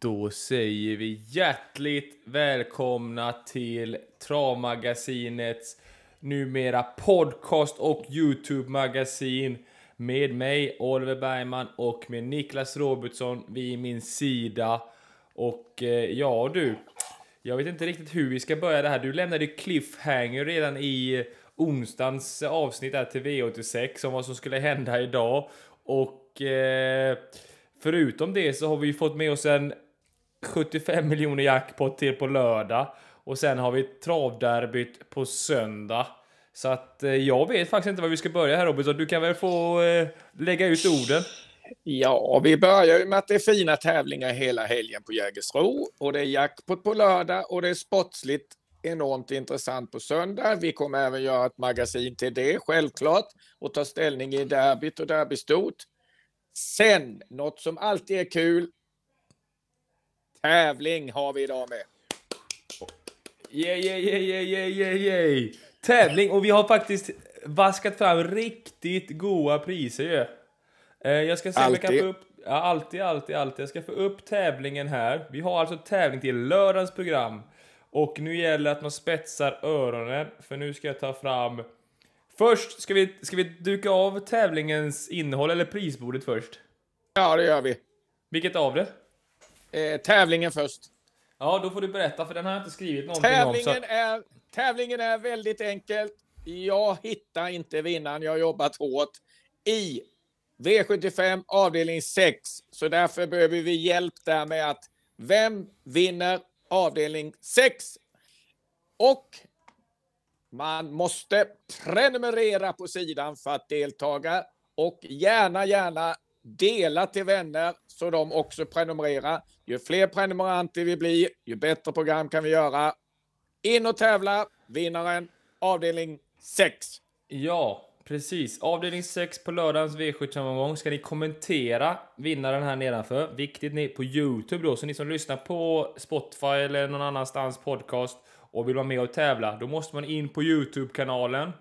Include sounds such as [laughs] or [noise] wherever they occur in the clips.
Då säger vi hjärtligt välkomna till Travmagasinets numera podcast och Youtube-magasin med mig Oliver Bergman och med Niklas Robertsson vid min sida. Och eh, ja du, jag vet inte riktigt hur vi ska börja det här. Du lämnade cliffhanger redan i onsdagens avsnitt här till V86 om vad som skulle hända idag. Och eh, förutom det så har vi fått med oss en 75 miljoner jackpot till på lördag. Och sen har vi travderbyt på söndag. Så att eh, jag vet faktiskt inte var vi ska börja här Robinson. Du kan väl få eh, lägga ut orden. Ja, vi börjar ju med att det är fina tävlingar hela helgen på Jägersro. Och det är jackpot på lördag och det är sportsligt enormt intressant på söndag. Vi kommer även göra ett magasin till det, självklart, och ta ställning i derbyt och derbystort. Sen, något som alltid är kul, Tävling har vi idag med. Yeah, yeah, yeah, yeah, yeah, yeah. Tävling och vi har faktiskt vaskat fram riktigt goa priser ju. Eh, jag ska se om jag kan få upp... Ja, alltid, alltid, alltid. Jag ska få upp tävlingen här. Vi har alltså tävling till lördagens program. Och nu gäller det att man spetsar öronen, för nu ska jag ta fram... Först ska vi, ska vi duka av tävlingens innehåll, eller prisbordet först? Ja, det gör vi. Vilket av det? Eh, tävlingen först. Ja, då får du berätta, för den har jag inte skrivit någonting tävlingen om. Så... Är, tävlingen är väldigt enkel. Jag hittar inte vinnaren, jag har jobbat hårt. I V75 avdelning 6. Så därför behöver vi hjälp där med att vem vinner avdelning 6? Och man måste prenumerera på sidan för att deltaga och gärna, gärna dela till vänner så de också prenumererar. Ju fler prenumeranter vi blir, ju bättre program kan vi göra. In och tävla! Vinnaren, avdelning 6. Ja, precis. Avdelning 6 på lördagens v 7 omgång ska ni kommentera vinnaren här nedanför. Viktigt ni på Youtube då, så ni som lyssnar på Spotify eller någon annanstans podcast och vill vara med och tävla, då måste man in på Youtube-kanalen.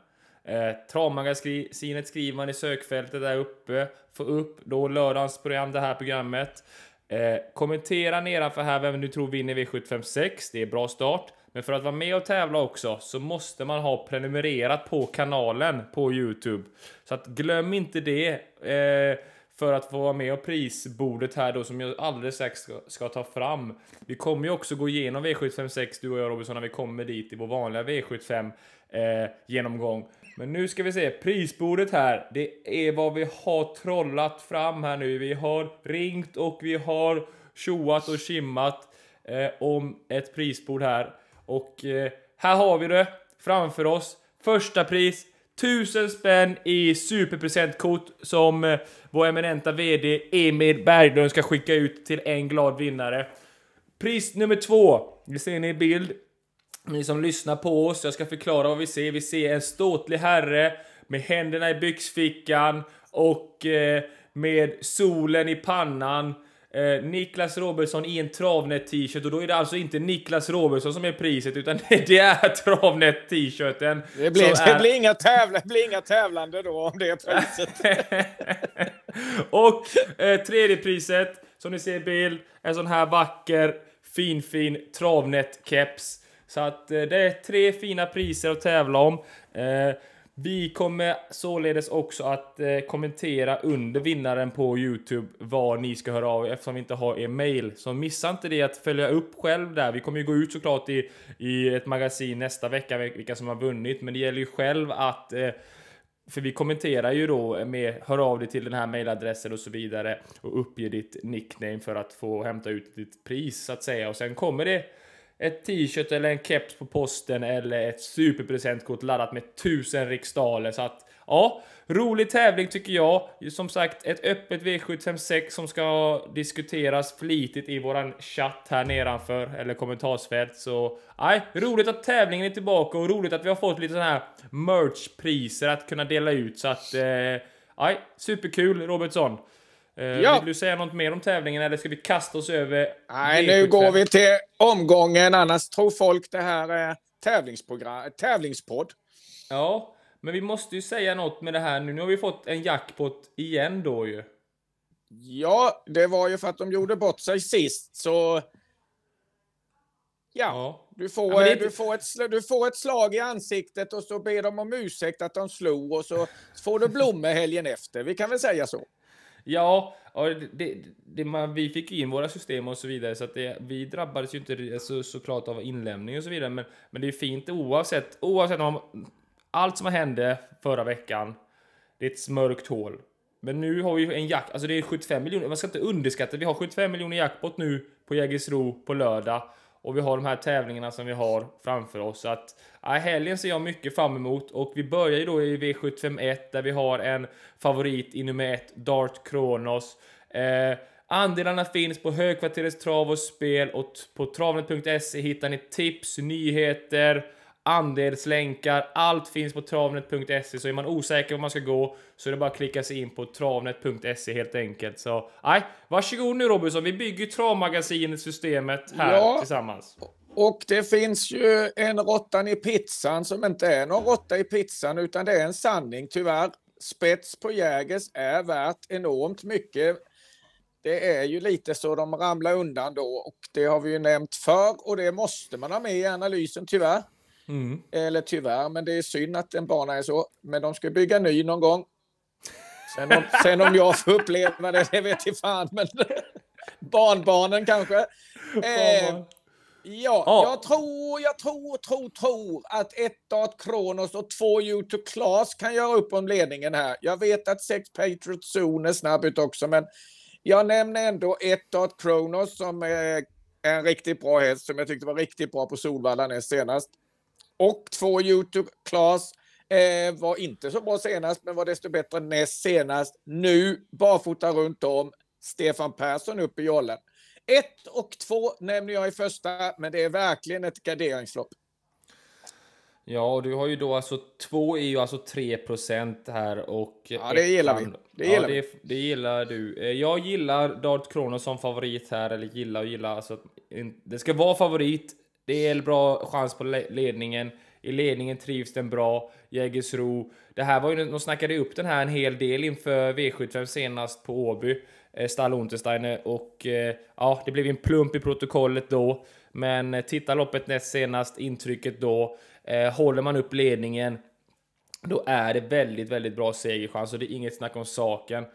Eh, Travmagasinet skriver man i sökfältet där uppe. Få upp då lördagens program, det här programmet. Eh, kommentera nedanför här vem du tror vinner V756. Det är bra start. Men för att vara med och tävla också så måste man ha prenumererat på kanalen på Youtube. Så att glöm inte det eh, för att få vara med och prisbordet här då som jag alldeles strax ska, ska, ta fram. Vi kommer ju också gå igenom V756 du och jag Robinson när vi kommer dit i vår vanliga V75 eh, genomgång. Men nu ska vi se, prisbordet här, det är vad vi har trollat fram här nu. Vi har ringt och vi har tjoat och kimmat eh, om ett prisbord här. Och eh, här har vi det framför oss. Första pris, 1000 spänn i superpresentkort som eh, vår eminenta VD Emil Berglund ska skicka ut till en glad vinnare. Pris nummer två, det ser ni i bild ni som lyssnar på oss. Jag ska förklara vad vi ser. Vi ser en ståtlig herre med händerna i byxfickan och eh, med solen i pannan. Eh, Niklas Robertsson i en Travnet-t-shirt och då är det alltså inte Niklas Robertsson som är priset utan [laughs] det är Travnet-t-shirten. Det, blir, det är... blir, inga tävla, blir inga tävlande då om det är priset. [laughs] och eh, tredje priset som ni ser i bild, en sån här vacker fin fin Travnet-keps. Så att eh, det är tre fina priser att tävla om. Eh, vi kommer således också att eh, kommentera under vinnaren på Youtube vad ni ska höra av er eftersom vi inte har er mail. Så missa inte det att följa upp själv där. Vi kommer ju gå ut såklart i, i ett magasin nästa vecka vilka som har vunnit, men det gäller ju själv att för vi kommenterar ju då med hör av dig till den här mailadressen och så vidare och uppge ditt nickname för att få hämta ut ditt pris så att säga och sen kommer det ett t-shirt eller en keps på posten eller ett superpresentkort laddat med tusen riksdaler. Så att ja, rolig tävling tycker jag. Som sagt, ett öppet V756 som ska diskuteras flitigt i våran chatt här nedanför eller kommentarsfält. Så nej, roligt att tävlingen är tillbaka och roligt att vi har fått lite sådana här merchpriser att kunna dela ut så att eh, nej, superkul Robertsson. Eh, ja. Vill du säga något mer om tävlingen eller ska vi kasta oss över Nej, nu går vi till omgången. Annars tror folk det här är tävlingsprogram, tävlingspodd. Ja, men vi måste ju säga något med det här nu. Nu har vi fått en jackpot igen då ju. Ja, det var ju för att de gjorde bort sig sist så... Ja, ja. Du, får, ja, det... du, får ett, du får ett slag i ansiktet och så ber de om ursäkt att de slog och så får du blommor helgen efter. Vi kan väl säga så. Ja, ja det, det, man, vi fick in våra system och så vidare så att det, vi drabbades ju inte så, alltså, såklart av inlämning och så vidare. Men, men det är fint oavsett, oavsett om allt som hände förra veckan, det är ett smörkt hål. Men nu har vi en jack, alltså det är 75 miljoner, man ska inte underskatta, vi har 75 miljoner jackpot nu på Jägersro på lördag. Och vi har de här tävlingarna som vi har framför oss. Så att ja, helgen ser jag mycket fram emot och vi börjar ju då i V751 där vi har en favorit i nummer 1, Dart Kronos. Eh, Andelarna finns på Högkvarterets trav och spel och på travnet.se hittar ni tips, nyheter, andelslänkar, allt finns på travnet.se. Så är man osäker var man ska gå så är det bara att klicka sig in på travnet.se helt enkelt. Så nej, varsågod nu Robinson, vi bygger travmagasinet, systemet här ja. tillsammans. Och det finns ju en råttan i pizzan som inte är någon råtta i pizzan utan det är en sanning tyvärr. Spets på Jägers är värt enormt mycket. Det är ju lite så de ramlar undan då och det har vi ju nämnt förr och det måste man ha med i analysen tyvärr. Mm. Eller tyvärr, men det är synd att en bana är så. Men de ska bygga ny någon gång. Sen om, [laughs] sen om jag får uppleva det, det vet jag fan. Men [laughs] barnbarnen kanske. Eh, ja, ah. jag tror, jag tror, tror, tror att ett Dart Kronos och två YouTube Class kan göra upp om ledningen här. Jag vet att sex Patriot Zone är snabb ut också, men jag nämner ändå ett Dart Kronos som är en riktigt bra häst som jag tyckte var riktigt bra på Solvalla näst senast och två YouTube Class. Eh, var inte så bra senast, men var desto bättre näst senast. Nu barfota runt om. Stefan Persson upp i jollen. Ett och två nämner jag i första, men det är verkligen ett garderingslopp. Ja, och du har ju då alltså två är ju alltså 3 procent här och. Ja, det gillar vi. Det gillar, ja, det, det, gillar du. Eh, jag gillar Dart Kronos som favorit här, eller gillar och gillar alltså. Det ska vara favorit det är en bra chans på ledningen. I ledningen trivs den bra. Jägersro. Det här var ju, de snackade upp den här en hel del inför V75 senast på Åby. Eh, Stall Untersteiner och eh, ja, det blev en plump i protokollet då. Men eh, titta loppet näst senast, intrycket då. Håller man upp ledningen, då är det väldigt, väldigt bra segerchans och det är inget snack om saken.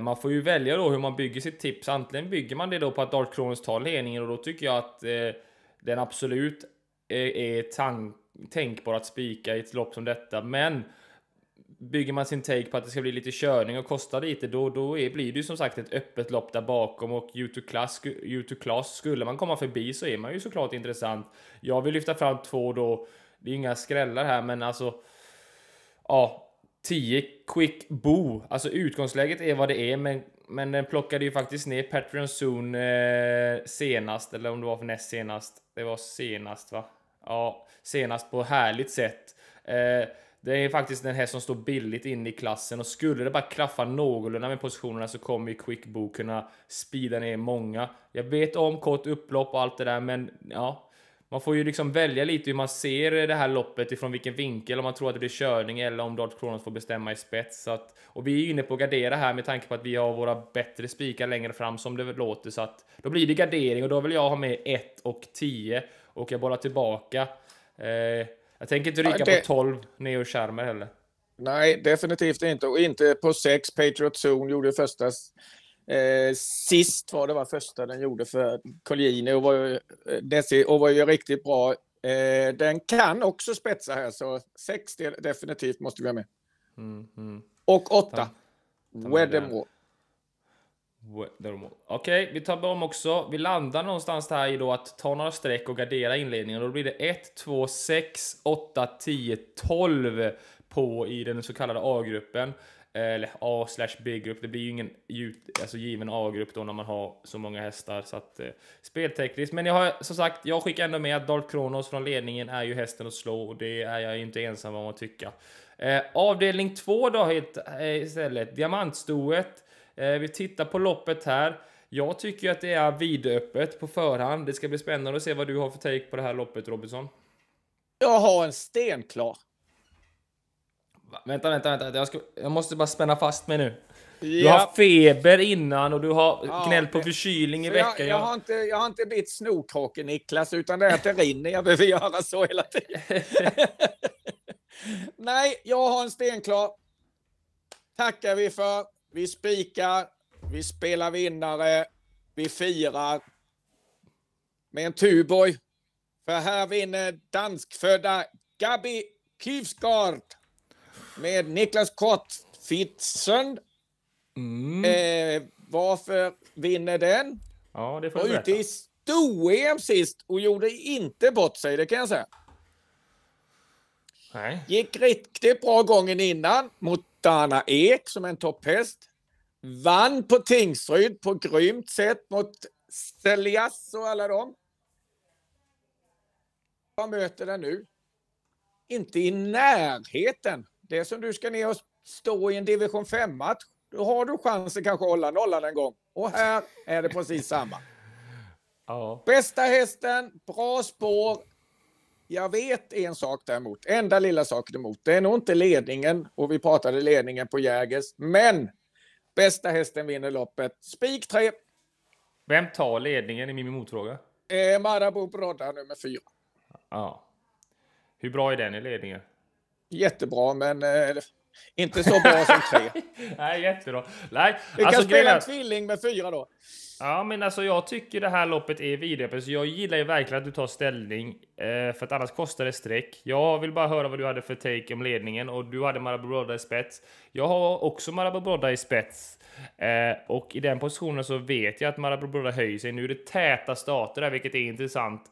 Man får ju välja då hur man bygger sitt tips. Antingen bygger man det då på att Dark Kronos tar ledningen och då tycker jag att den absolut är, är tänkbar att spika i ett lopp som detta, men bygger man sin take på att det ska bli lite körning och kosta lite, då, då är, blir det ju som sagt ett öppet lopp där bakom och U2 Class skulle man komma förbi så är man ju såklart intressant. Jag vill lyfta fram två då. Det är inga skrällar här, men alltså. Ja, 10 Quick Bo. Alltså utgångsläget är vad det är, men men den plockade ju faktiskt ner Patreon Zoon eh, senast, eller om det var för näst senast. Det var senast va? Ja, senast på härligt sätt. Eh, det är faktiskt den här som står billigt inne i klassen och skulle det bara klaffa någorlunda med positionerna så kommer ju Quickbo kunna speeda ner många. Jag vet om kort upplopp och allt det där, men ja, man får ju liksom välja lite hur man ser det här loppet ifrån vilken vinkel, om man tror att det blir körning eller om Dart Kronos får bestämma i spets. Att, och vi är inne på att gardera här med tanke på att vi har våra bättre spikar längre fram som det låter, så att då blir det gardering och då vill jag ha med 1 och 10 och jag bollar tillbaka. Eh, jag tänker inte ryka ja, det... på 12 Neo Charmer heller. Nej, definitivt inte. Och inte på 6. Patriot Zone gjorde första Eh, sist var det var första den gjorde för Colgjini. och var ju, eh, och var ju riktigt bra. Eh, den kan också spetsa här, så sex del, definitivt måste vi ha med. Mm, mm. Och åtta, Weddermore. Okej, okay, vi tar om också. Vi landar någonstans där i då att ta några streck och gardera inledningen. då blir det 1, 2, 6, 8, 10, 12 på i den så kallade A-gruppen eller A slash B-grupp. Det blir ju ingen alltså given A-grupp då när man har så många hästar. Så att, eh, speltekniskt. Men jag har som sagt, jag skickar ändå med att Dalt Kronos från ledningen är ju hästen att slå och det är jag inte ensam om att tycka. Eh, avdelning 2 då helt, eh, istället, diamantstoet. Eh, vi tittar på loppet här. Jag tycker ju att det är vidöppet på förhand. Det ska bli spännande att se vad du har för take på det här loppet Robinson. Jag har en stenklar. Vänta, vänta, vänta. Jag, ska, jag måste bara spänna fast mig nu. Du har feber innan och du har ja, gnällt på förkylning i veckan. Jag, jag, har inte, jag har inte blivit snorkråke Niklas, utan det är att det rinner. Jag behöver göra så hela tiden. [laughs] Nej, jag har en stenklar. Tackar vi för. Vi spikar, vi spelar vinnare, vi firar med en Tuborg. För här vinner danskfödda Gabi Kivsgaard med Niklas Kortfittsson. Mm. Eh, varför vinner den? Ja, det får Var ute i sto-EM sist och gjorde inte bort sig, det kan jag säga. Nej. Gick riktigt bra gången innan mot Dana Ek som är en topphäst. Vann på Tingsryd på grymt sätt mot Seljas och alla dem. Vad möter den nu? Inte i närheten det är som du ska ner och stå i en division 5-match. Då har du chansen kanske att hålla nollan en gång. Och här är det precis samma. Ja. Bästa hästen, bra spår. Jag vet en sak däremot, enda lilla saken emot. Det är nog inte ledningen, och vi pratade ledningen på Jägers, men bästa hästen vinner loppet. Spik 3. Vem tar ledningen i min motfråga? Eh, Marabou Brodda nummer 4. Ja. Hur bra är den i ledningen? jättebra, men eh, inte så bra som tre. [laughs] Nej, jättebra. Nej, du alltså, kan spela en tvilling med fyra då. Ja, men alltså jag tycker det här loppet är vidöppet, så jag gillar ju verkligen att du tar ställning. Eh, för att annars kostar det streck. Jag vill bara höra vad du hade för take om ledningen och du hade Marabou Brodda i spets. Jag har också Marabou Brodda i spets. Eh, och i den positionen så vet jag att Marabou Brodda höjer sig. Nu är det täta starter där, vilket är intressant.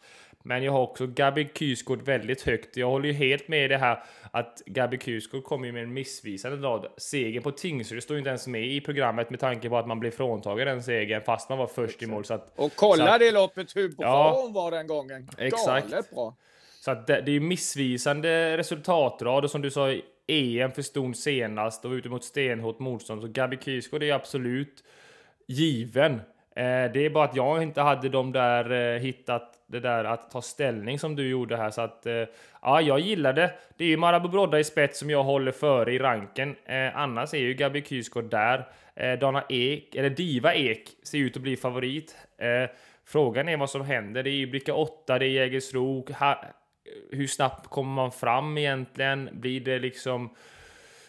Men jag har också Gabi Kysgård väldigt högt. Jag håller ju helt med i det här att Gabi Kysgård kommer ju med en missvisande rad. Segern på Tingsryd står ju inte ens med i programmet med tanke på att man blev fråntagen den segern fast man var först i mål. Så att, och kolla att, det loppet hur bra ja, hon var den gången. Exakt. Galet bra. Så att det, det är ju missvisande och som du sa i EM för ston senast och ute mot stenhårt motstånd. Så Gabi Kysgård är absolut given. Eh, det är bara att jag inte hade de där eh, hittat det där att ta ställning som du gjorde här så att eh, ja, jag gillar det. Det är ju Marabou Brodda i spets som jag håller före i ranken. annars är ju Gabi Kysko där. Dana Ek, eller Diva Ek, ser ut att bli favorit. frågan är vad som händer. Det är ju bricka 8, det är Jägersro. hur snabbt kommer man fram egentligen? Blir det liksom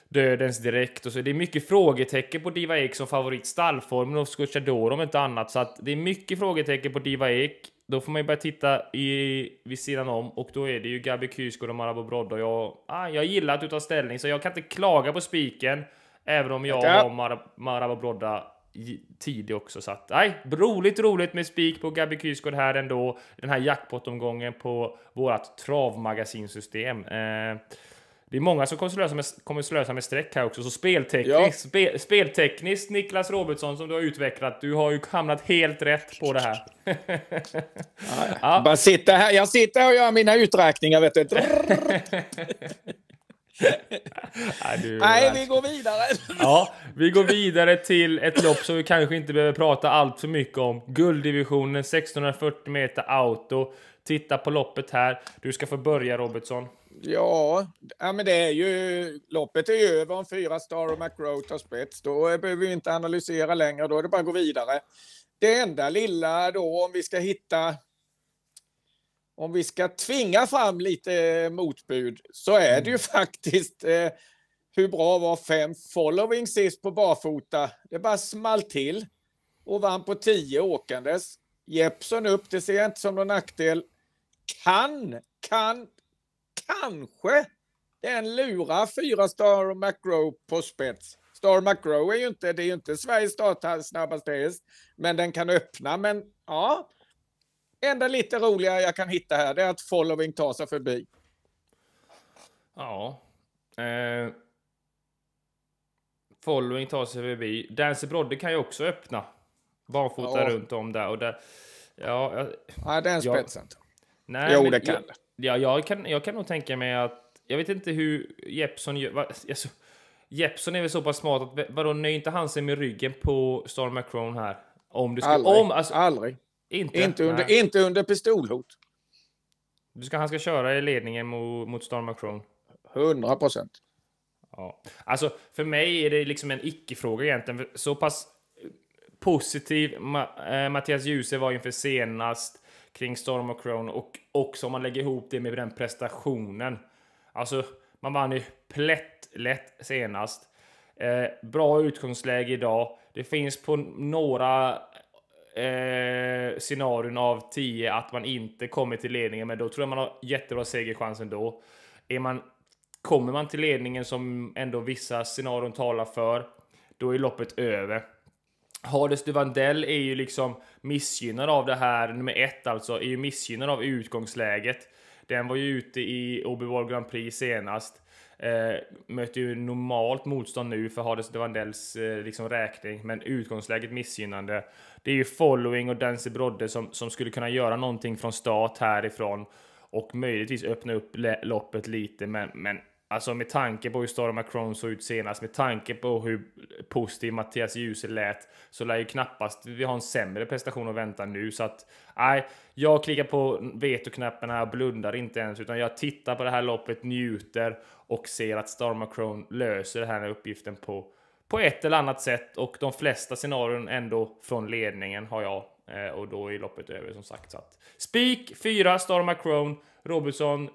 dödens direkt och så. Det är mycket frågetecken på Diva Ek som favorit. Stallformen och Scocciador om inte annat. Så att det är mycket frågetecken på Diva Ek. Då får man ju börja titta i, vid sidan om och då är det ju Gabi Kysko och Marabou Brodda. Jag, ah, jag gillar att du tar ställning så jag kan inte klaga på spiken. Även om jag och Mar Marabou Brodda tidig också. Så att, nej, roligt, roligt med spik på Gabi Kyrskård här ändå. Den här jackpot-omgången på vårat travmagasinsystem. Eh, det är många som kommer slösa med, kommer slösa med streck här också, så speltekniskt, ja. spe, speltekniskt Niklas Robertsson som du har utvecklat, du har ju hamnat helt rätt på det här. [laughs] ja. Bara sitta här, jag sitter här och gör mina uträkningar vet du. [laughs] Nej, vi går vidare. [laughs] ja, vi går vidare till ett lopp som vi kanske inte behöver prata allt för mycket om. Gulddivisionen 1640 meter auto. Titta på loppet här. Du ska få börja Robertsson. Ja, ja men det är ju, loppet är ju över om fyra Star och McRow tar spets. Då behöver vi inte analysera längre, då är det bara att gå vidare. Det enda lilla då om vi ska hitta, om vi ska tvinga fram lite motbud så är det ju mm. faktiskt eh, hur bra var fem following sist på barfota? Det bara small till och vann på 10 åkandes. Jeppson upp, det ser jag inte som någon nackdel. Kan, kan kanske den lurar fyra Star McGraw på spets. Star McGraw är ju inte, det är ju inte Sveriges snabbaste häst, men den kan öppna. Men ja, enda lite roliga jag kan hitta här det är att Following tar sig förbi. Ja. Eh, following tar sig förbi. Dancy Brodde kan ju också öppna. Barfota ja. runt om där och där. Ja, jag, ja den spetsen. Nej, jo, men, det kan jag, Ja, jag kan, jag kan nog tänka mig att... Jag vet inte hur Jeppson gör... Va, alltså, Jeppson är väl så pass smart att vadå, nöjer inte han sig med ryggen på Storm Macron här? Om det ska, aldrig. Om, alltså, aldrig. Inte, inte, under, inte under pistolhot. Du ska, han ska köra i ledningen mot, mot Storm Macron? 100 procent. Ja. Alltså, för mig är det liksom en icke-fråga egentligen. Så pass positiv Ma äh, Mattias Djuse var inför senast kring Storm och Crown och också om man lägger ihop det med den prestationen. Alltså, man vann ju plättlätt senast. Eh, bra utgångsläge idag. Det finns på några eh, scenarion av 10 att man inte kommer till ledningen, men då tror jag man har jättebra segerchans ändå. Är man, kommer man till ledningen som ändå vissa scenarion talar för, då är loppet över. Hades Duvandell är ju liksom missgynnad av det här, nummer ett alltså, är ju missgynnad av utgångsläget. Den var ju ute i Obi-Wan Grand Prix senast. Eh, möter ju normalt motstånd nu för Hades Devandells eh, liksom räkning, men utgångsläget missgynnande. Det är ju Following och Dancy Brodde som, som skulle kunna göra någonting från start härifrån och möjligtvis öppna upp loppet lite, men, men Alltså med tanke på hur Star Macron såg ut senast, med tanke på hur positiv Mattias ljus lät, så lär ju knappast vi har en sämre prestation att vänta nu. Så att nej, jag klickar på vetoknappen här och blundar inte ens, utan jag tittar på det här loppet, njuter och ser att Star Macron löser den här uppgiften på, på ett eller annat sätt. Och de flesta scenarion ändå från ledningen har jag eh, och då är loppet över som sagt. spik 4 Star Macron, Robinson.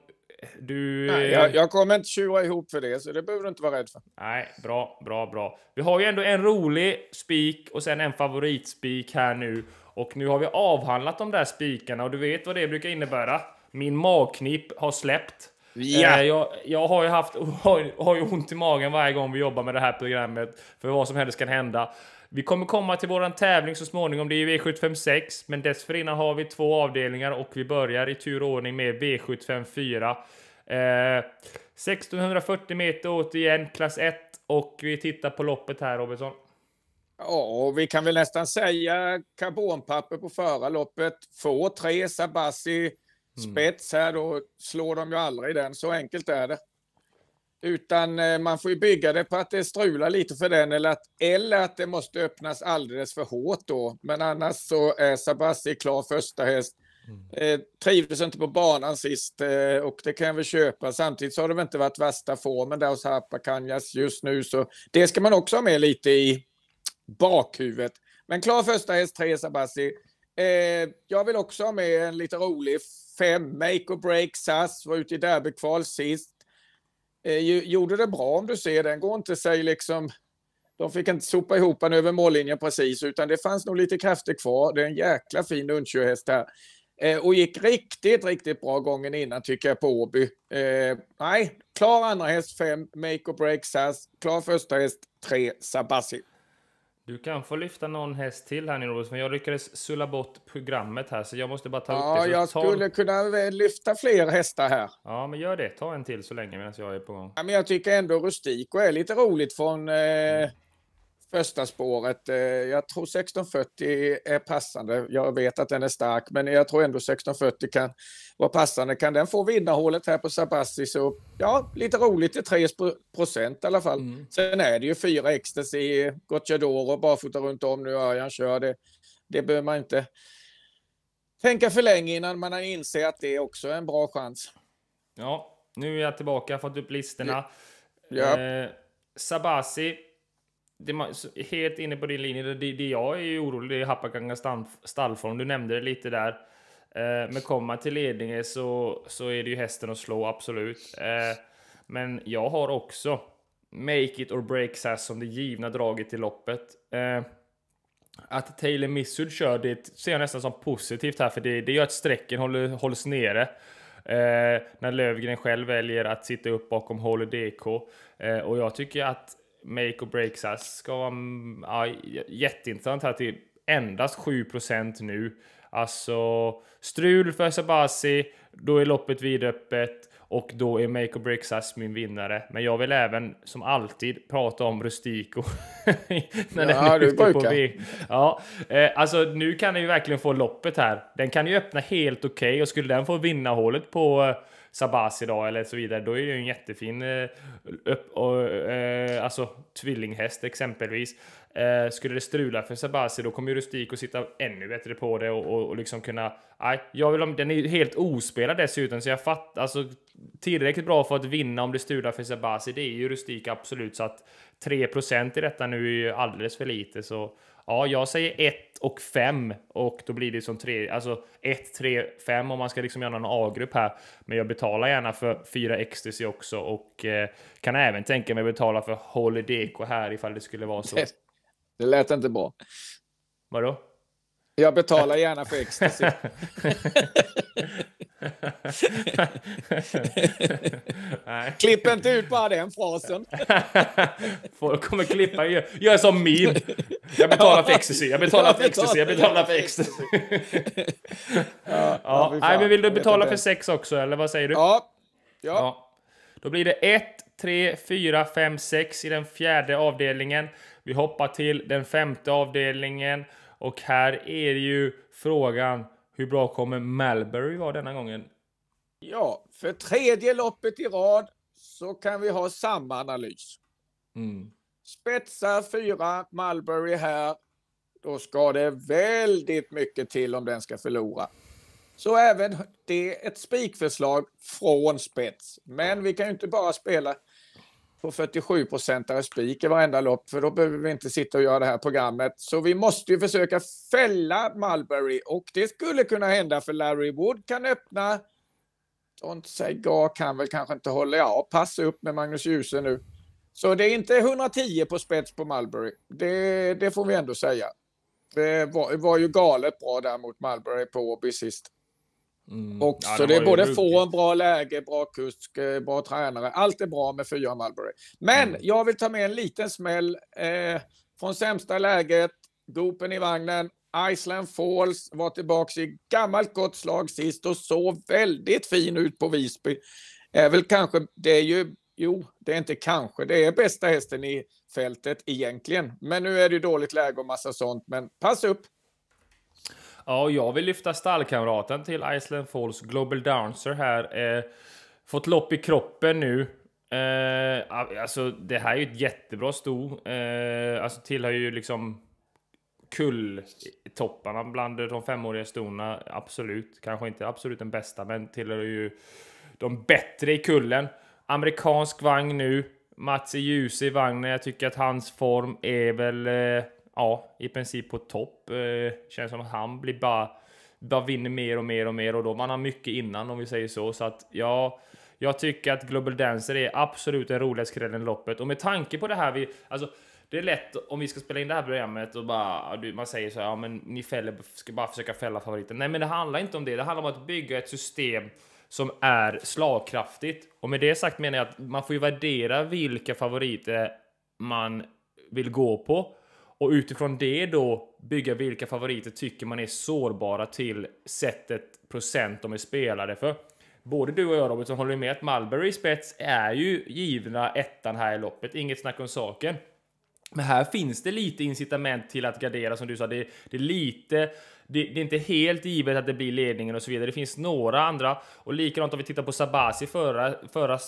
Du, Nej, jag, jag, kommer inte tjura ihop för det, så det behöver du inte vara rädd för. Nej, bra, bra, bra. Vi har ju ändå en rolig spik och sen en favoritspik här nu. Och nu har vi avhandlat de där spikarna och du vet vad det brukar innebära. Min magknip har släppt. Yeah. Jag, jag, har ju haft [laughs] har, har ont i magen varje gång vi jobbar med det här programmet, för vad som helst kan hända. Vi kommer komma till våran tävling så småningom. Det är ju V756, men dessförinnan har vi två avdelningar och vi börjar i tur och ordning med V754. Eh, 1640 meter återigen, klass 1 och vi tittar på loppet här Robinson. Ja, vi kan väl nästan säga karbonpapper på förra loppet. Få tre Sabassi mm. spets här, då slår de ju aldrig den. Så enkelt är det. Utan eh, man får ju bygga det på att det strular lite för den eller att, eller att det måste öppnas alldeles för hårt då. Men annars så är Sabassi klar första häst. Mm. Eh, trivdes inte på banan sist eh, och det kan jag väl köpa. Samtidigt så har det väl inte varit värsta formen där hos Hapakanyas just nu. Så det ska man också ha med lite i bakhuvudet. Men klar första häst, tre, Sabassi. jag vill också ha med en lite rolig fem, Make or Break SAS, var ute i derbykval sist. Eh, gjorde det bra om du ser den går inte sig liksom de fick inte sopa ihop den över mållinjen precis, utan det fanns nog lite krafter kvar. Det är en jäkla fin Undsjöhäst här. Eh, och gick riktigt, riktigt bra gången innan tycker jag på Åby. Eh, nej, klar andra häst 5, Make or Break SAS, klar första häst 3, Sabassi. Du kan få lyfta någon häst till här nu men jag lyckades sulla bort programmet här så jag måste bara ta ja, upp det. Ja, jag skulle ta... kunna lyfta fler hästar här. Ja, men gör det. Ta en till så länge medan jag är på gång. Ja, men jag tycker ändå Rustico är lite roligt från eh, mm första spåret. Eh, jag tror 1640 är passande. Jag vet att den är stark, men jag tror ändå 1640 kan vara passande. Kan den få vinnarhålet här på Sabassi så, ja, lite roligt i 3 procent i alla fall. Mm. Sen är det ju fyra ecstasy, Gocciador och barfota runt om nu, Örjan kör. Det, det behöver man inte tänka för länge innan man inser att det är också är en bra chans. Ja, nu är jag tillbaka, fått upp listorna. Ja. Eh, Sabasi det, helt inne på din linje, det, det jag är orolig det är Hapakangas stallform. Du nämnde det lite där. Eh, men kommer man till Ledinge så, så är det ju hästen att slå, absolut. Eh, men jag har också Make it or break sass som det givna draget i loppet. Eh, att Taylor Missud kör det ser jag nästan som positivt här, för det, det gör att strecken håller, hålls nere. Eh, när Lövgren själv väljer att sitta upp bakom Holiday DK. Eh, och jag tycker att make och break SAS ska vara ja, jätteintressant här till endast 7 nu. Alltså strul för Sabasi, då är loppet vidöppet och då är Make och Break SAS min vinnare. Men jag vill även som alltid prata om Rustico. [laughs] när ja, den är ute på B. Ja, eh, alltså nu kan den ju verkligen få loppet här. Den kan ju öppna helt okej okay, och skulle den få vinnarhålet på eh, Sabas idag eller så vidare, då är det ju en jättefin eh, upp, och, eh, alltså, tvillinghäst exempelvis. Eh, skulle det strula för Sabasi då kommer ju Rustico sitta ännu bättre på det och, och, och liksom kunna... Nej, jag vill, om, den är helt ospelad dessutom så jag fattar... Alltså, tillräckligt bra för att vinna om det strular för Sabasi, det är ju Rustik absolut så att 3 i detta nu är ju alldeles för lite, så ja, jag säger 1 och 5 och då blir det som 3, alltså 1, 3, 5 om man ska liksom göra någon A-grupp här. Men jag betalar gärna för 4 ecstasy också och eh, kan även tänka mig betala för Holideco här ifall det skulle vara så. Det, det lät inte bra. Vadå? Jag betalar gärna för ecstasy. [laughs] [laughs] Klipp inte ut bara den frasen. [laughs] Folk kommer klippa. Gör, som min. Jag betalar för ecstasy. Jag betalar för ecstasy. Jag betalar för ecstasy. [laughs] ja, ja. Nej, men vill du betala för sex också, eller vad säger du? Ja. ja. ja. Då blir det 1, 3, 4, 5, 6 i den fjärde avdelningen. Vi hoppar till den femte avdelningen och här är ju frågan hur bra kommer Malbury vara denna gången? Ja, för tredje loppet i rad så kan vi ha samma analys. Mm. Spetsar fyra, Malbury här. Då ska det väldigt mycket till om den ska förlora. Så även det är ett spikförslag från spets. Men vi kan ju inte bara spela på 47 procentare spik i varenda lopp, för då behöver vi inte sitta och göra det här programmet. Så vi måste ju försöka fälla Mulberry och det skulle kunna hända för Larry Wood kan öppna. Don't say Gar kan väl kanske inte hålla, ja passa upp med Magnus Djuse nu. Så det är inte 110 på spets på Mulberry, det, det får vi ändå säga. Det var, var ju galet bra där mot Mulberry på Åby sist. Mm. Och, ja, så det, är både få, bra läge, bra kusk, eh, bra tränare. Allt är bra med fyra Mulberry. Men mm. jag vill ta med en liten smäll eh, från sämsta läget, Gopen i vagnen. Iceland Falls var tillbaka i gammalt gott slag sist och såg väldigt fin ut på Visby. Är väl kanske, det är ju, jo, det är inte kanske, det är bästa hästen i fältet egentligen. Men nu är det ju dåligt läge och massa sånt. Men pass upp, Ja, jag vill lyfta stallkamraten till Iceland Falls Global Dancer här. Eh, fått lopp i kroppen nu. Eh, alltså, det här är ju ett jättebra sto. Eh, alltså, tillhör ju liksom kulltopparna bland de femåriga stona. Absolut, kanske inte absolut den bästa, men tillhör ju de bättre i kullen. Amerikansk vagn nu. Mats är ljus i vagnen. Jag tycker att hans form är väl eh, ja, i princip på topp. Eh, känns som att han blir bara, bara vinner mer och mer och mer och då man har mycket innan om vi säger så. Så att ja, jag tycker att Global Dancer är absolut den roligaste skrällen i loppet och med tanke på det här vi, alltså det är lätt om vi ska spela in det här programmet och bara, man säger så här, ja men ni fäller, ska bara försöka fälla favoriten. Nej men det handlar inte om det, det handlar om att bygga ett system som är slagkraftigt. Och med det sagt menar jag att man får ju värdera vilka favoriter man vill gå på. Och utifrån det då bygga vilka favoriter tycker man är sårbara till sättet procent de är spelade för. Både du och jag Robert som håller med att Mulberry spets är ju givna ettan här i loppet, inget snack om saken. Men här finns det lite incitament till att gardera som du sa. Det, det är lite det, det, är inte helt givet att det blir ledningen och så vidare. Det finns några andra och likadant om vi tittar på Sabasi förra, förra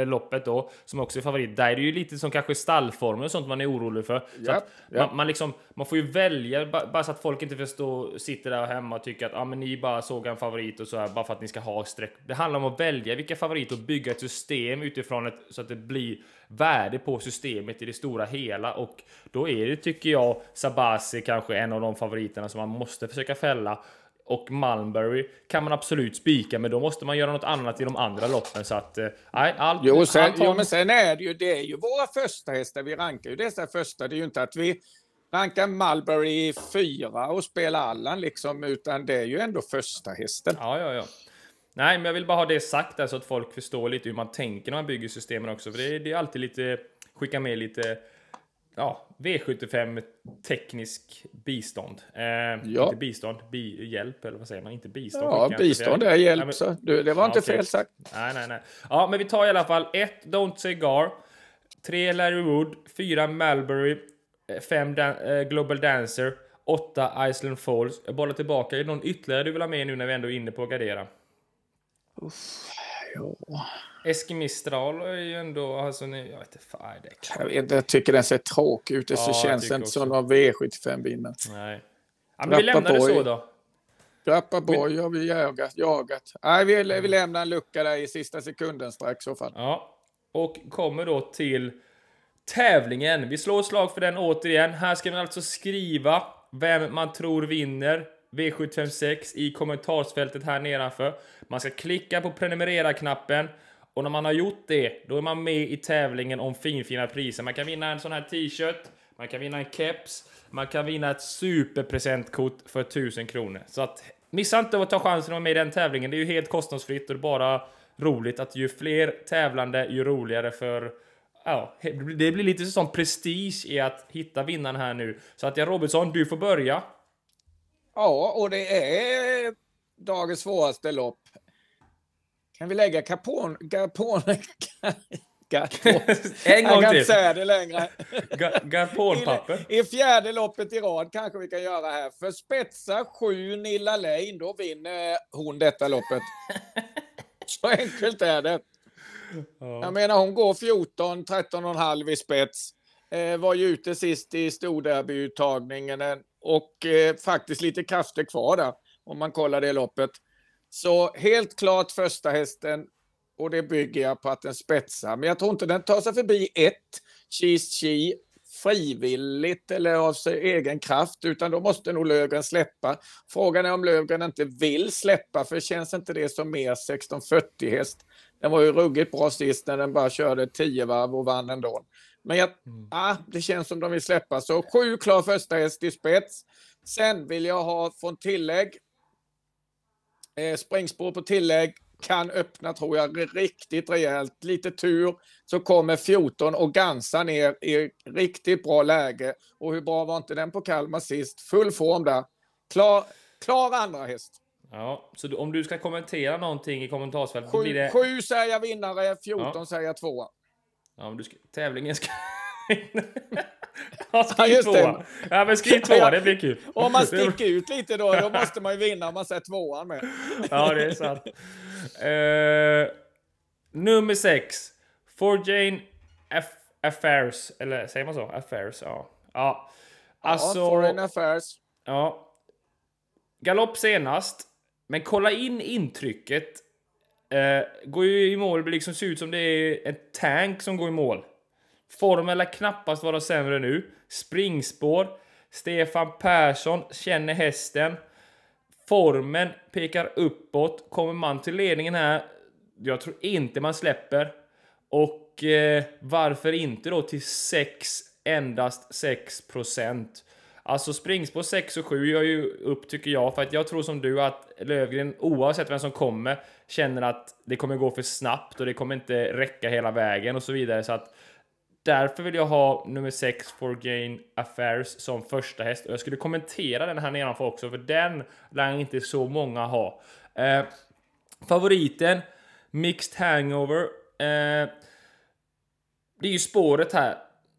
äh, loppet då som också är favorit. Där är det ju lite som kanske stallformen och sånt man är orolig för. Yep, yep. Man, man, liksom, man får ju välja bara så att folk inte förstår, sitter där hemma och tycker att ah, men ni bara såg en favorit och så här bara för att ni ska ha streck. Det handlar om att välja vilka favoriter och bygga ett system utifrån ett, så att det blir värde på systemet i det stora hela och då är det, tycker jag, Sabasi kanske en av de favoriterna som man måste försöka fälla och Malmberry kan man absolut spika, men då måste man göra något annat i de andra loppen. Så att, eh, nej, allt, jo, sen, jo, men sen är det ju, det är ju våra första hästar. Vi rankar ju dessa första. Det är ju inte att vi rankar Malmberry i fyra och spelar Allan liksom, utan det är ju ändå första hästen. Ja, ja, ja. Nej, men jag vill bara ha det sagt där så att folk förstår lite hur man tänker när man bygger systemen också. För det är, det är alltid lite, skicka med lite ja, V75 teknisk bistånd. Eh, ja. Inte bistånd, bi hjälp eller vad säger man? Inte bistånd. Ja, bistånd är hjälp. Nej, men, så. Du, det var ja, inte okay. fel sagt. Nej, nej, nej. Ja, men vi tar i alla fall ett. Don't say Gar. Tre Larry Wood. fyra Malbury. Eh, fem Dan eh, Global Dancer. åtta Iceland Falls. Jag bollar tillbaka. Är det någon ytterligare du vill ha med nu när vi ändå är inne på att gardera? Uff, ja. Eskimistral är ju ändå, alltså nu, jag vet inte, fan, det jag, jag tycker den ser tråkig ut, det ja, känns inte som någon V75-bil. Nej. Ja, men vi lämnar det så då. Rappaborg har vi jagat. jagat. Nej, vi, vi lämnar en lucka där i sista sekunden strax i så fall. Ja, och kommer då till tävlingen. Vi slår ett slag för den återigen. Här ska man alltså skriva vem man tror vinner. V756 i kommentarsfältet här nedanför. Man ska klicka på prenumerera-knappen och när man har gjort det, då är man med i tävlingen om finfina priser. Man kan vinna en sån här t-shirt, man kan vinna en keps, man kan vinna ett superpresentkort för 1000 kronor. Så att missa inte att ta chansen att vara med i den tävlingen. Det är ju helt kostnadsfritt och bara roligt att ju fler tävlande, ju roligare för Ja, det blir lite sån prestige i att hitta vinnaren här nu. Så att ja, Robertsson, du får börja. Ja, och det är dagens svåraste lopp. Kan vi lägga Capone... Capone... [laughs] Capone. en gång till. Jag kan inte säga det längre. Garpolpapper. I, I fjärde loppet i rad kanske vi kan göra här. För spetsa sju Nilla Lane, då vinner hon detta loppet. [laughs] Så enkelt är det. Jag menar, hon går 14, 13,5 i spets. Eh, var ju ute sist i storderbyuttagningen och eh, faktiskt lite krafter kvar där, om man kollar det loppet. Så helt klart första hästen och det bygger jag på att den spetsar. Men jag tror inte den tar sig förbi ett, Cheese Chi, frivilligt eller av sig egen kraft, utan då måste nog Lövgren släppa. Frågan är om Lövgren inte vill släppa, för känns inte det som mer 1640-häst? Den var ju ruggigt bra sist när den bara körde tio varv och vann ändå. Men jag, mm. ah, det känns som de vill släppa. Så sju klar första häst i spets. Sen vill jag ha från tillägg. Eh, springspår på tillägg. Kan öppna, tror jag, riktigt rejält. Lite tur så kommer 14 och Gansa ner i riktigt bra läge. Och hur bra var inte den på Kalmar sist? Full form där. Klar, klar andra häst. Ja, så om du ska kommentera någonting i kommentarsfältet... Sju, blir det... sju säger jag vinnare, 14 ja. säger jag tvåa. Ja, men du ska, tävlingen ska... [laughs] Ja, skriv ja, två. Ja, men skriv två, det blir kul. Om man sticker ut lite då, då måste man ju vinna om man säger tvåan med. Ja, det är sant. Uh, nummer sex. For Jane Aff Affairs, eller säger man så? Affairs, ja. Ja, alltså... Ja, foreign Affairs. Ja. Galopp senast, men kolla in intrycket Eh, går ju i mål, liksom ser ut som det är en tank som går i mål. Formen lär knappast vara sämre nu. Springspår. Stefan Persson känner hästen. Formen pekar uppåt. Kommer man till ledningen här, jag tror inte man släpper. Och eh, varför inte då till 6, endast 6 procent? Alltså springspår 6 och 7 gör ju upp tycker jag, för att jag tror som du att Lövgren, oavsett vem som kommer, känner att det kommer gå för snabbt och det kommer inte räcka hela vägen och så vidare. Så att därför vill jag ha nummer 6, For Gain Affairs, som första häst. Och jag skulle kommentera den här nedanför också, för den lär inte så många ha. Eh, favoriten, Mixed Hangover. Eh, det är ju spåret här.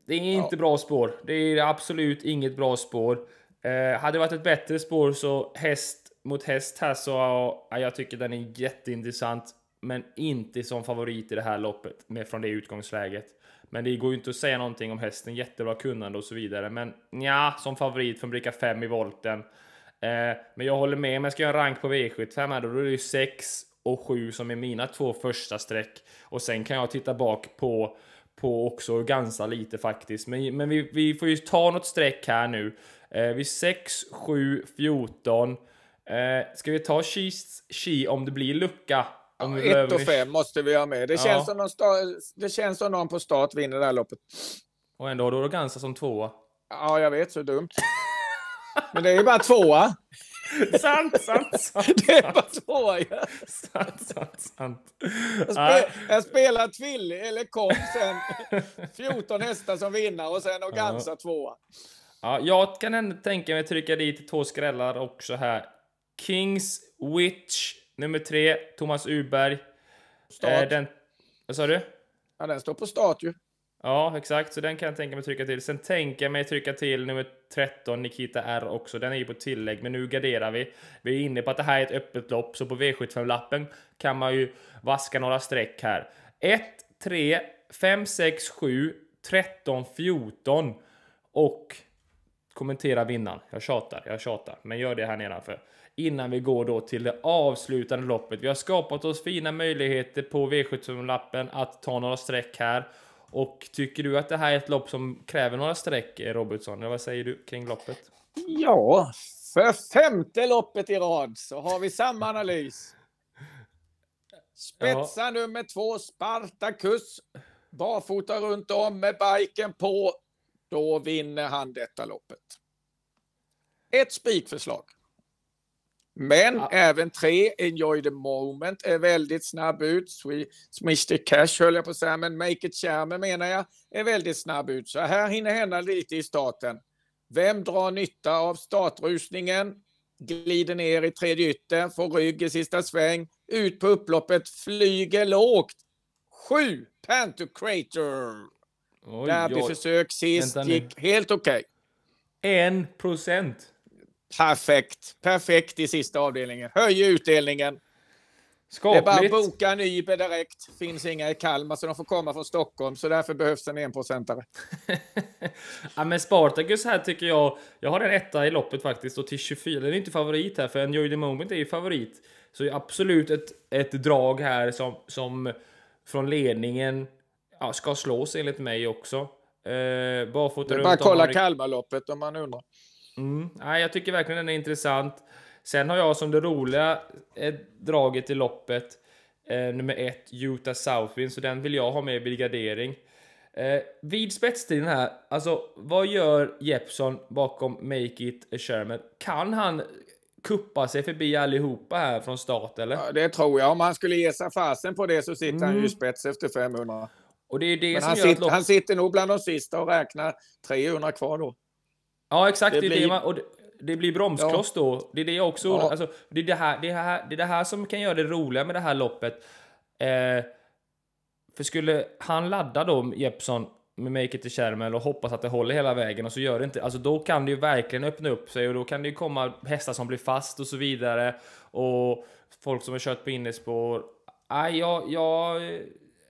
Det är inte ja. bra spår. Det är absolut inget bra spår. Eh, hade det varit ett bättre spår så häst mot häst här så ja, jag tycker den är jätteintressant, men inte som favorit i det här loppet med från det utgångsläget. Men det går ju inte att säga någonting om hästen. Jättebra kunnande och så vidare, men ja, som favorit från bricka 5 i volten. Eh, men jag håller med, men ska jag en rank på V75 här då, då är det ju 6 och 7 som är mina två första streck och sen kan jag titta bak på på också och gansa lite faktiskt. Men, men vi, vi får ju ta något streck här nu. Eh, vid 6, 7, 14. Eh, ska vi ta Chi, chi om det blir lucka? Om ja, 1 och 5 måste vi ha med. Det, ja. känns som någon det känns som någon på start vinner det här loppet. Och ändå har du Gansa som tvåa. Ja, jag vet. Så dumt. Men det är ju bara tvåa. [laughs] sant, sant, sant. Det är bara så ju. Sant, sant, sant. Jag, spe, jag spelar tvill, eller kom sen 14 hästar som vinnare och sen Oganza ja. tvåa. Ja, jag kan ändå tänka mig att trycka dit två skrällar också här. Kings Witch nummer tre, Thomas Uberg. Start. Eh, den, vad sa du? Ja, den står på start ju. Ja, exakt. Så den kan jag tänka mig trycka till. Sen tänker jag mig trycka till nummer 13, Nikita R också. Den är ju på tillägg, men nu garderar vi. Vi är inne på att det här är ett öppet lopp, så på V75-lappen kan man ju vaska några streck här. 1, 3, 5, 6, 7, 13, 14 och kommentera vinnaren. Jag tjatar, jag tjatar, men gör det här nedanför. Innan vi går då till det avslutande loppet. Vi har skapat oss fina möjligheter på V75-lappen att ta några streck här och tycker du att det här är ett lopp som kräver några streck, Robertsson? Eller vad säger du kring loppet? Ja, för femte loppet i rad så har vi samma analys. Spetsa ja. nummer två, Spartacus. Barfota runt om med biken på. Då vinner han detta loppet. Ett spikförslag. Men ja. även tre, Enjoy the moment, är väldigt snabb ut. Swish the cash höll jag på att säga, men Make it Charme menar jag är väldigt snabb ut. Så här hinner hända lite i starten. Vem drar nytta av startrusningen? Glider ner i tredje ytter, får rygg i sista sväng, ut på upploppet, flyger lågt. Sju, Panto Crater. Derbyförsök sist, gick helt okej. Okay. En procent. Perfekt, perfekt i sista avdelningen. Höj utdelningen. Skapligt. Det är bara att boka en Uber direkt. Finns inga i Kalmar, så de får komma från Stockholm. Så därför behövs en enprocentare. [laughs] ja, men Spartacus här tycker jag... Jag har en etta i loppet faktiskt, och till 24. Den är inte favorit här, för Enjoy the Moment är ju favorit. Så det är absolut ett, ett drag här som, som från ledningen ja, ska slås enligt mig också. Eh, är runt bara kolla Kalmarloppet om man undrar. Mm. Ja, jag tycker verkligen den är intressant. Sen har jag som det roliga eh, draget i loppet eh, nummer ett, Utah Southwind, så den vill jag ha med i gradering. Eh, vid spetstiden här, alltså vad gör Jeppson bakom Make It Sherman? Kan han kuppa sig förbi allihopa här från start eller? Ja, det tror jag. Om han skulle ge sig fasen på det så sitter mm. han ju i mm. spets efter 500. Och det är det Men som han, gör sitter, att lopp... han sitter nog bland de sista och räknar 300 kvar då. Ja, exakt. Det, det, blir... det och det, det blir bromskloss ja. då. Det är det jag också ja. alltså, det, är det, här, det, här, det är det här som kan göra det roliga med det här loppet. Eh, för skulle han ladda då, Jeppson, med Make It to Caramel och hoppas att det håller hela vägen och så gör det inte, alltså då kan det ju verkligen öppna upp sig och då kan det ju komma hästar som blir fast och så vidare och folk som har kört på innerspår. Nej, jag, jag...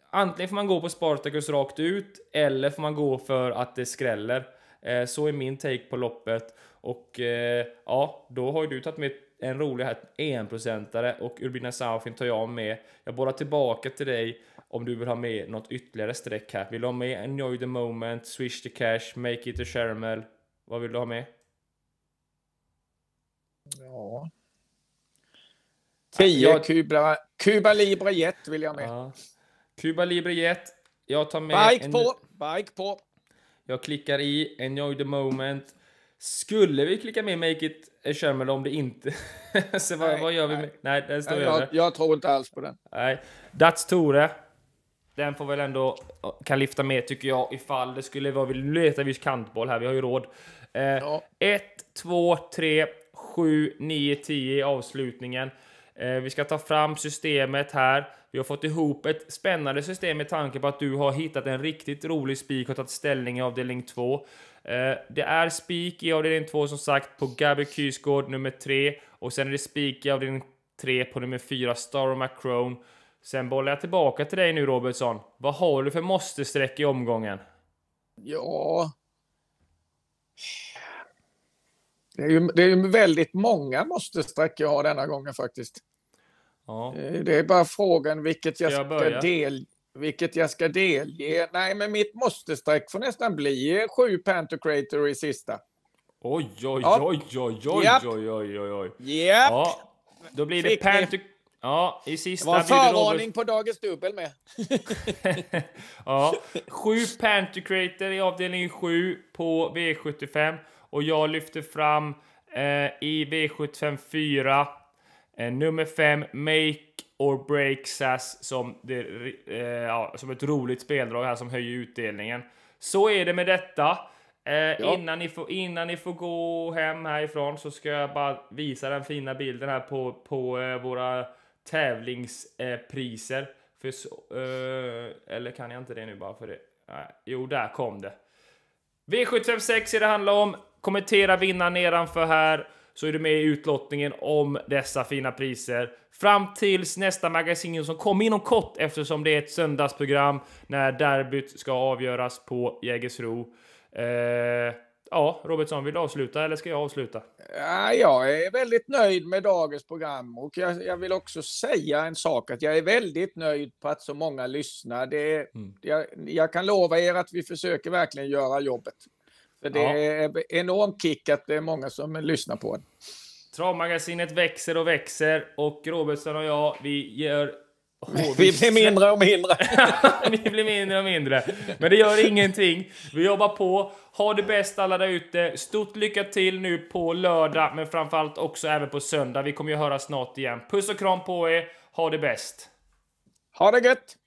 Antingen får man gå på Spartacus rakt ut eller får man gå för att det skräller. Eh, så är min take på loppet. Och eh, ja, då har ju du tagit med en rolig här, enprocentare och Urbina Saufin tar jag med. Jag bollar tillbaka till dig om du vill ha med något ytterligare streck här. Vill du ha med Enjoy the moment, Swish the cash, Make it a caramel? Vad vill du ha med? Ja. 10 Kuba, Kuba Libre Jet vill jag med. Ja. Kuba Libre Jet. Jag tar med... Bike en... på! Bike på! Jag klickar i Enjoy the moment. Skulle vi klicka med Make it a Sherman om det inte... [laughs] så nej, vad, gör vi? Med? Nej, den står nej, jag, jag tror inte alls på den. Nej. Dats Tore. Den får väl ändå kan lyfta med tycker jag ifall det skulle vara. Vi letar vi kantboll här. Vi har ju råd. 1, 2, 3, 7, 9, 10 i avslutningen. Eh, vi ska ta fram systemet här. Vi har fått ihop ett spännande system med tanke på att du har hittat en riktigt rolig spik och tagit ställning i avdelning 2. Eh, det är spik i avdelning 2 som sagt på Gabby Kysgård nummer 3 och sen är det spik i avdelning 3 på nummer 4 Star och Macron. Sen bollar jag tillbaka till dig nu Robertsson. Vad har du för måste-streck i omgången? Ja... Det är ju, det är ju väldigt många måste-streck jag har denna gången faktiskt. Ja. Eh, det är bara frågan vilket jag, ska jag del, vilket jag ska delge. Nej, men mitt måste-streck får nästan bli eh, sju Panther Creator i sista. Oj, oj, ja. oj, oj, oj, yep. oj, oj, oj, oj. Yep. Ja, då blir Fick det Panther... Ja, i sista... Det var en förvarning Robert... på dagens dubbel med. [laughs] ja, sju Panther Creator i avdelning 7 på V75 och jag lyfter fram eh, i V75 4 Eh, nummer 5, Make or Break SAS som, det, eh, ja, som ett roligt speldrag här som höjer utdelningen. Så är det med detta. Eh, ja. innan, ni får, innan ni får gå hem härifrån så ska jag bara visa den fina bilden här på, på eh, våra tävlingspriser. Eh, för så, eh, eller kan jag inte det nu bara för det? Nej. Jo, där kom det. V756 är det handlar om. Kommentera vinnaren nedanför här så är du med i utlottningen om dessa fina priser. Fram tills nästa magasin som kommer inom kort eftersom det är ett söndagsprogram när derbyt ska avgöras på Jägersro. Eh, Ja, Robertsson, vill du avsluta eller ska jag avsluta? Ja, jag är väldigt nöjd med dagens program och jag, jag vill också säga en sak att jag är väldigt nöjd på att så många lyssnar. Det, mm. jag, jag, kan lova er att vi försöker verkligen göra jobbet. Så det ja. är enorm kick att det är många som lyssnar på den. Travmagasinet växer och växer och Robertson och jag, vi gör Oh, [laughs] vi blir mindre och mindre. [laughs] vi blir mindre och mindre. Men det gör ingenting. Vi jobbar på. Ha det bäst alla där ute. Stort lycka till nu på lördag, men framförallt också även på söndag. Vi kommer ju höra snart igen. Puss och kram på er. Ha det bäst. Ha det gött!